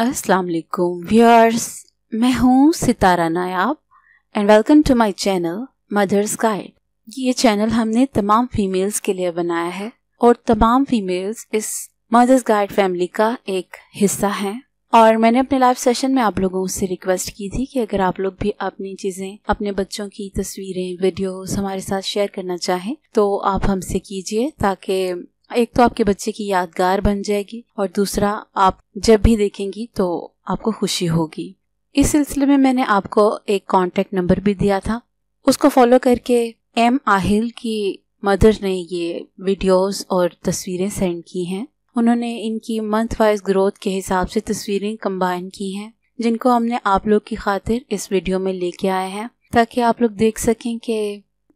अस्सलाम वालेकुम व्यूअर्स मैं हूँ Sitara Nayab and welcome to my channel mother's guide ये चैनल हमने तमाम फीमेल्स के लिए बनाया है और तमाम फीमेल्स इस मदर्स गाइड फैमिली का एक हिस्सा हैं और मैंने अपने लाइव सेशन में आप लोगों से रिक्वेस्ट की थी कि अगर आप लोग भी अपनी चीजें अपने बच्चों की तस्वीरें वीडियोस हमारे साथ शेयर करना चाहें तो आप हमसे कीजिए ताकि एक तो आपके बच्चे की यादगार बन जाएगी और दूसरा आप जब भी देखेंगी तो आपको खुशी होगी इस सिलसिले में मैंने आपको एक कॉन्टेक्ट नंबर भी दिया था उसको फॉलो करके एम आहिल की मदर ने ये वीडियोस और तस्वीरें सेंड की हैं उन्होंने इनकी मंथ वाइज ग्रोथ के हिसाब से तस्वीरें कंबाइन की हैं जिनको हमने आप लोग की खातिर इस वीडियो में लेके आए हैं ताकि आप लोग देख सकें कि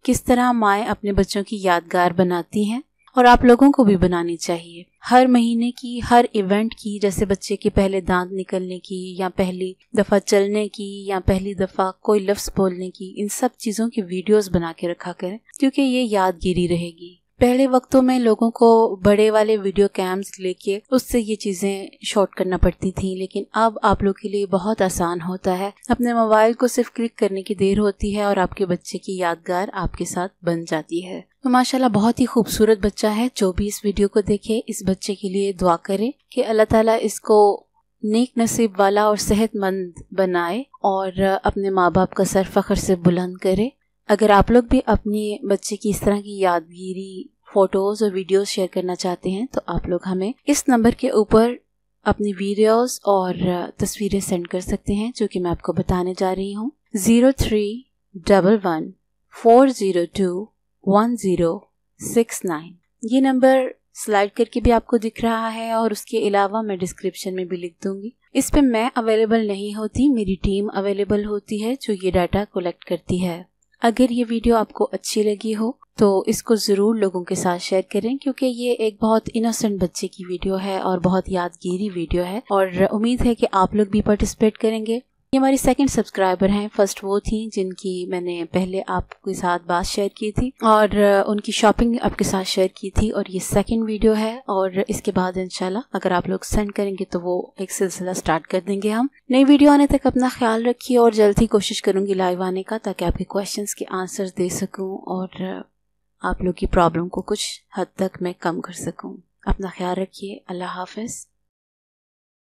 किस तरह माएँ अपने बच्चों की यादगार बनाती हैं और आप लोगों को भी बनानी चाहिए हर महीने की हर इवेंट की जैसे बच्चे की पहले दांत निकलने की या पहली दफा चलने की या पहली दफा कोई लफ्ज बोलने की इन सब चीजों की वीडियोस बना के रखा करें क्योंकि ये यादगिरी रहेगी पहले वक्तों में लोगों को बड़े वाले वीडियो कैम्स लेके उससे ये चीज़ें शॉट करना पड़ती थी लेकिन अब आप लोग के लिए बहुत आसान होता है अपने मोबाइल को सिर्फ क्लिक करने की देर होती है और आपके बच्चे की यादगार आपके साथ बन जाती है तो माशाल्लाह बहुत ही खूबसूरत बच्चा है जो भी इस वीडियो को देखे इस बच्चे के लिए दुआ करे की अल्लाह तला इसको नेक नसीब वाला और सेहतमंद बनाए और अपने माँ बाप का सर फखर से बुलंद करे अगर आप लोग भी अपने बच्चे की इस तरह की यादगिरी फोटोज और वीडियोस शेयर करना चाहते हैं तो आप लोग हमें इस नंबर के ऊपर अपनी वीडियोस और तस्वीरें सेंड कर सकते हैं जो कि मैं आपको बताने जा रही हूँ zero three double one four zero two one zero six nine ये नंबर स्लाइड करके भी आपको दिख रहा है और उसके अलावा मैं डिस्क्रिप्शन में भी लिख दूंगी इस पे मैं अवेलेबल नहीं होती मेरी टीम अवेलेबल होती है जो ये डाटा कलेक्ट करती है अगर ये वीडियो आपको अच्छी लगी हो तो इसको ज़रूर लोगों के साथ शेयर करें क्योंकि ये एक बहुत इनोसेंट बच्चे की वीडियो है और बहुत यादगीरी वीडियो है और उम्मीद है कि आप लोग भी पार्टिसिपेट करेंगे ये हमारी सेकंड सब्सक्राइबर हैं फर्स्ट वो थी जिनकी मैंने पहले आपके साथ बात शेयर की थी और उनकी शॉपिंग आपके साथ शेयर की थी और ये सेकंड वीडियो है और इसके बाद इनशाला अगर आप लोग सेंड करेंगे तो वो एक सिलसिला स्टार्ट कर देंगे हम नई वीडियो आने तक अपना ख्याल रखिए और जल्द ही कोशिश करूंगी लाइव आने का ताकि आपके क्वेश्चन के आंसर दे सकूँ और आप लोग की प्रॉब्लम को कुछ हद तक मैं कम कर सकूँ अपना ख्याल रखिए अल्लाह हाफिज़